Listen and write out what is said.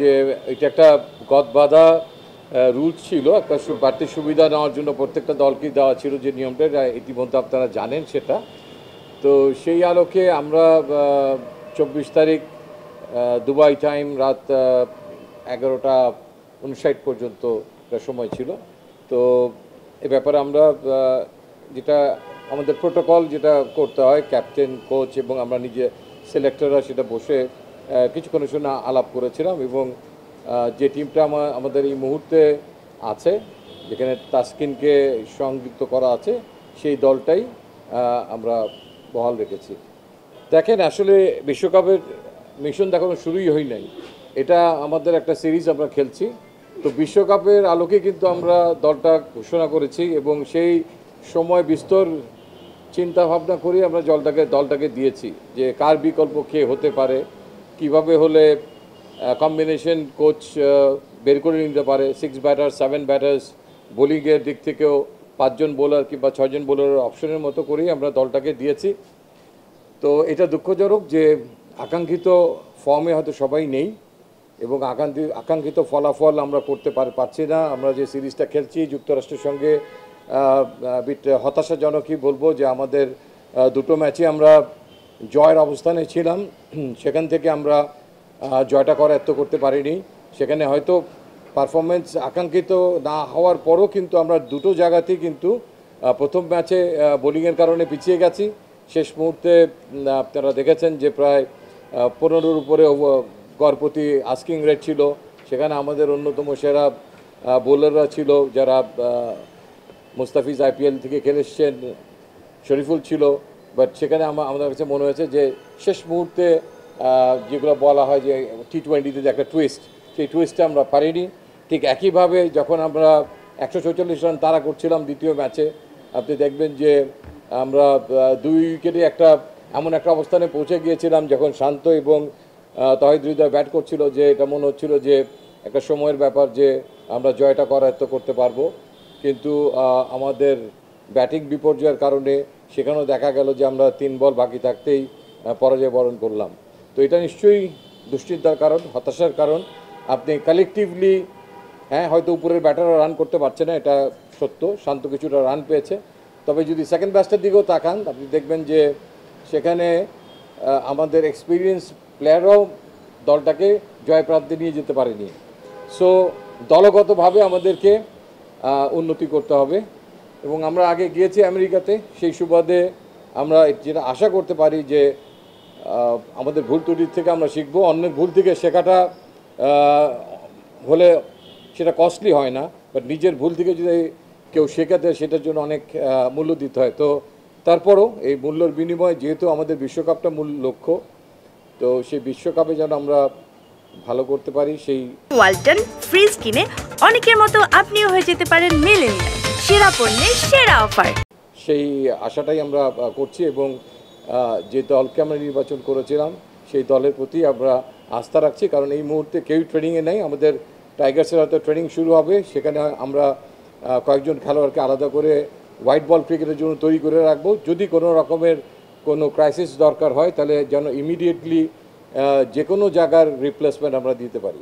যে এটা একটা গদবাধা রুল ছিল একটা বাড়তি সুবিধা নেওয়ার জন্য প্রত্যেকটা দলকে দেওয়া ছিল যে নিয়মটা ইতিমধ্যে আপনারা জানেন সেটা তো সেই আলোকে আমরা চব্বিশ তারিখ দুবাই টাইম রাত এগারোটা উনষাট পর্যন্ত একটা সময় ছিল তো এ ব্যাপারে আমরা যেটা আমাদের প্রোটোকল যেটা করতে হয় ক্যাপ্টেন কোচ এবং আমরা নিজে সিলেক্টররা সেটা বসে কিছুক্ষণের সময় আলাপ করেছিলাম এবং যে টিমটা আমার আমাদের এই মুহূর্তে আছে যেখানে তাসকিনকে সংযুক্ত করা আছে সেই দলটাই আমরা বহাল রেখেছি দেখেন আসলে বিশ্বকাপের মিশন দেখানো শুরুই হই নাই এটা আমাদের একটা সিরিজ আমরা খেলছি তো বিশ্বকাপের আলোকে কিন্তু আমরা দলটা ঘোষণা করেছি এবং সেই সময় বিস্তর চিন্তা ভাবনা করে আমরা জলটাকে দলটাকে দিয়েছি যে কার বিকল্প কে হতে পারে কিভাবে হলে কম্বিনেশন কোচ বের করে নিতে পারে সিক্স ব্যাটার সেভেন ব্যাটার্স বোলিংয়ের দিক থেকেও পাঁচজন বোলার কিংবা ছয়জন বোলারের অপশনের মতো করেই আমরা দলটাকে দিয়েছি তো এটা দুঃখজনক যে আকাঙ্ক্ষিত ফর্মে হয়তো সবাই নেই এবং আকাঙ্ক্ষিত আকাঙ্ক্ষিত ফলাফল আমরা করতে পারছি না আমরা যে সিরিজটা খেলছি যুক্তরাষ্ট্রের সঙ্গে বিট হতাশাজনকই বলবো যে আমাদের দুটো ম্যাচে আমরা জয়ের অবস্থানে ছিলাম সেখান থেকে আমরা জয়টা এত করতে পারিনি সেখানে হয়তো পারফরমেন্স আকাঙ্ক্ষিত না হওয়ার পরও কিন্তু আমরা দুটো জায়গাতেই কিন্তু প্রথম ম্যাচে বোলিংয়ের কারণে পিছিয়ে গেছি শেষ মুহূর্তে আপনারা দেখেছেন যে প্রায় পনেরোর উপরে গড়পতি আস্কিং রেট ছিল সেখানে আমাদের অন্যতম সেরা বোলাররা ছিল যারা মুস্তাফিজ আইপিএল থেকে খেলে এসছেন শরীফুল ছিল বাট সেখানে আমাদের কাছে মনে হয়েছে যে শেষ মুহূর্তে যেগুলো বলা হয় যে টি টোয়েন্টিতে যে একটা টুইস্ট সেই টুইস্টটা আমরা পারিনি ঠিক একইভাবে যখন আমরা একশো ছচল্লিশ রান তারা করছিলাম দ্বিতীয় ম্যাচে আপনি দেখবেন যে আমরা দুই উইকেটে একটা এমন একটা অবস্থানে পৌঁছে গিয়েছিলাম যখন শান্ত এবং তহিদ ব্যাট করছিল যে এটা মনে হচ্ছিল যে একটা সময়ের ব্যাপার যে আমরা জয়টা করায়ত্ত করতে পারবো কিন্তু আমাদের ব্যাটিং বিপর্যয়ের কারণে সেখানেও দেখা গেল যে আমরা তিন বল বাকি থাকতেই পরাজয় বরণ করলাম তো এটা নিশ্চয়ই দুশ্চিন্তার কারণ হতাশার কারণ আপনি কালেকটিভলি হ্যাঁ হয়তো উপরের ব্যাটাররা রান করতে পারছে না এটা সত্য শান্ত কিছুটা রান পেয়েছে তবে যদি সেকেন্ড ব্যাচটার দিকেও তাকান আপনি দেখবেন যে সেখানে আমাদের এক্সপিরিয়েন্স প্লেয়াররাও দলটাকে জয়প্রাপ্তি নিয়ে যেতে পারেনি সো দলগতভাবে আমাদেরকে উন্নতি করতে হবে এবং আমরা আগে গিয়েছি আমেরিকাতে সেই সুবাদে আমরা যেটা আশা করতে পারি যে আমাদের ভুল ত্রুটির থেকে আমরা শিখব অন্যের ভুল থেকে শেখাটা হলে সেটা কস্টলি হয় না বাট নিজের ভুল থেকে যদি কেউ শেখাতে সেটার জন্য অনেক মূল্য দিতে হয় তো তারপরও এই মূল্যর বিনিময়ে যেহেতু আমাদের বিশ্বকাপটা মূল লক্ষ্য তো সেই বিশ্বকাপে যেন আমরা ভালো করতে পারি সেই ওয়ালটন ফ্রিজ কিনে অনেকের মতো আপনিও হয়ে যেতে পারেন মিলেনিয়াল সেরা পণ্যের সেরা অফার সেই আশাটাই আমরা করছি এবং যে দলকে আমরা নির্বাচন করেছিলাম সেই দলের প্রতি আমরা আস্থা রাখছি কারণ এই মুহূর্তে কেউ ট্রেনিংয়ে নেই আমাদের টাইগার্সের হয়তো ট্রেনিং শুরু হবে সেখানে আমরা কয়েকজন খেলোয়াড়কে আলাদা করে হোয়াইট বল ক্রিকেটের জন্য তৈরি করে রাখবো যদি কোনো রকমের কোনো ক্রাইসিস দরকার হয় তাহলে যেন ইমিডিয়েটলি যে কোনো জায়গার রিপ্লেসমেন্ট আমরা দিতে পারি